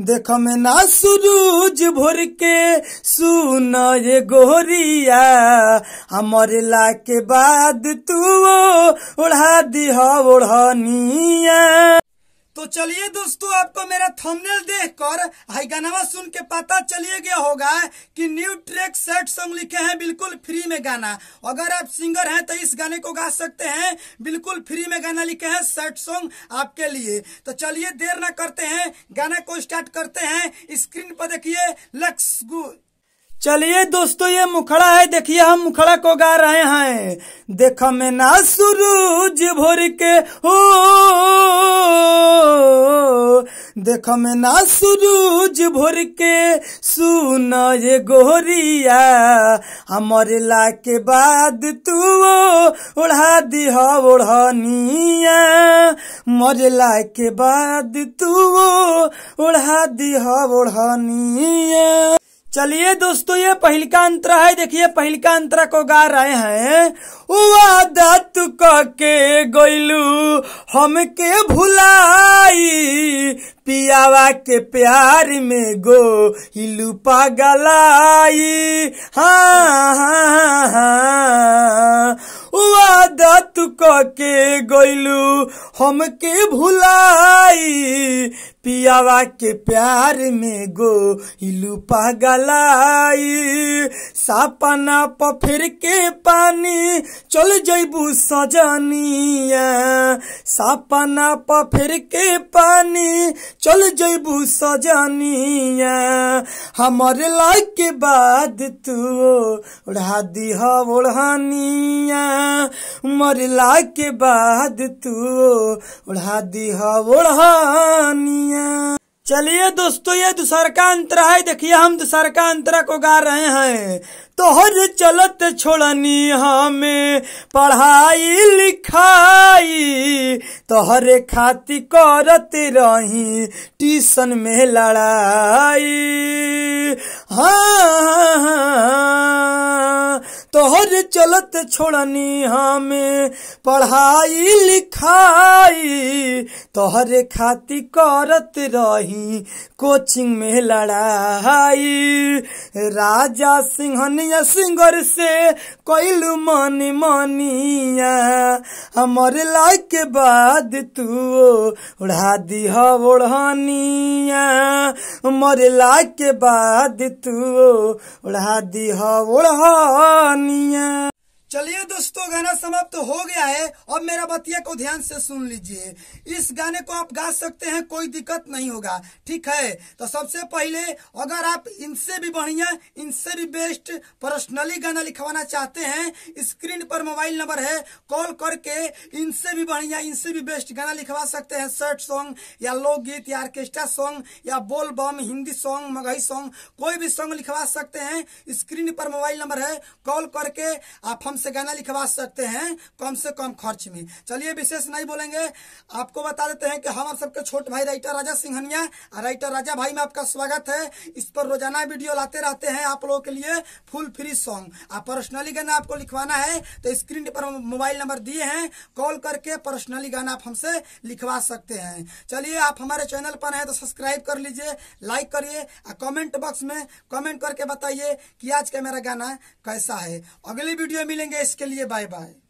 देखो में ना सुरुज भोर के सुन ये गोरिया हमारे ला के बाद तू ओढ़ा दिह ओढ़निया तो चलिए दोस्तों आपको मेरा थंबनेल देखकर गाना सुन के पता चलिए गया होगा कि न्यू ट्रैक सेट सॉन्ग लिखे हैं बिल्कुल फ्री में गाना अगर आप सिंगर हैं तो इस गाने को गा सकते हैं बिल्कुल फ्री में गाना लिखे हैं सेट सॉन्ग आपके लिए तो चलिए देर ना करते हैं गाना को स्टार्ट करते हैं स्क्रीन पर देखिए लक्स चलिए दोस्तों ये मुखड़ा है देखिए हम मुखड़ा को गा रहे हैं देख में ना सूरज भोर के हो देख में ना सूरज भोर के सुन ये गोरिया हमर के बाद तू उड़ा दिह ओढ़निया ला के बाद तू ओढ़ा दी ओढ़निया चलिए दोस्तों ये पहल का अंतरा है देखिए पहल का अंतरा को गा रहे हैं वादा तू के गोइलू हमके भुलाई पियावा के प्यार में गो हिलू पागलाई हाँ हाँ हाँ, हाँ। वादा तू के गोइलू हमके भुलाई रवा के प्यार में गो हिलू पगलाई सापना पफिर के पानी चल जैबू सजनिया सापना पफिर के पानी चल जैबू सजनिया हमर लाइक के बाद तू ओढ़ा दी ओढ़निया मरला के बाद तू उड़ा दी ओढ़ानिया चलिए दोस्तों ये दूसर का अंतरा है देखिए हम दूसर का अंतरा को गा रहे हैं तो हर चलत छोड़नी हमें पढ़ाई लिखाई तो हर खाती करत रही ट्यूशन में लड़ाई हाँ, हाँ, हाँ, हाँ तोहर चलत छोड़नी हमें पढ़ाई लिखाई तोहरे खाती करत रही कोचिंग में लड़ाई राजा सिंहनिया सिंगर से कैल मनी मनिया हमारे लाइक के बाद तू उड़ा दी ओढ़निया मरे लाइक के बाद तू उड़ा दी ओढ़निया चलिए दोस्तों गाना समाप्त तो हो गया है अब मेरा बतिया को ध्यान से सुन लीजिए इस गाने को आप गा सकते हैं कोई दिक्कत नहीं होगा ठीक है तो सबसे पहले अगर आप इनसे भी बढ़िया इनसे भी बेस्ट पर्सनली गाना लिखवाना चाहते हैं स्क्रीन पर मोबाइल नंबर है कॉल करके इनसे भी बढ़िया इनसे भी बेस्ट गाना लिखवा सकते हैं शर्ट सॉन्ग या लोकगीत या ऑर्केस्ट्रा सॉन्ग या बोल बम हिंदी सॉन्ग मगही सॉन्ग कोई भी सॉन्ग लिखवा सकते हैं स्क्रीन पर मोबाइल नंबर है कॉल करके आप हम से गाना लिखवा सकते हैं कम से कम खर्च में चलिए विशेष नहीं बोलेंगे आपको बता देते हैं कि हम सबके छोट भाई राइटर राजा सिंघनिया राइटर राजा भाई में आपका स्वागत है इस पर रोजाना वीडियो लाते रहते हैं आप लोगों के लिए फुल फ्री सॉन्ग आप पर्सनली गाना आपको लिखवाना है तो स्क्रीन पर मोबाइल नंबर दिए हैं कॉल करके पर्सनली गाना आप हमसे लिखवा सकते हैं चलिए आप हमारे चैनल पर हैं तो सब्सक्राइब कर लीजिए लाइक करिए और कमेंट बॉक्स में कमेंट करके बताइए कि आज का मेरा गाना कैसा है अगली वीडियो मिले मिलेंगे इसके लिए बाय बाय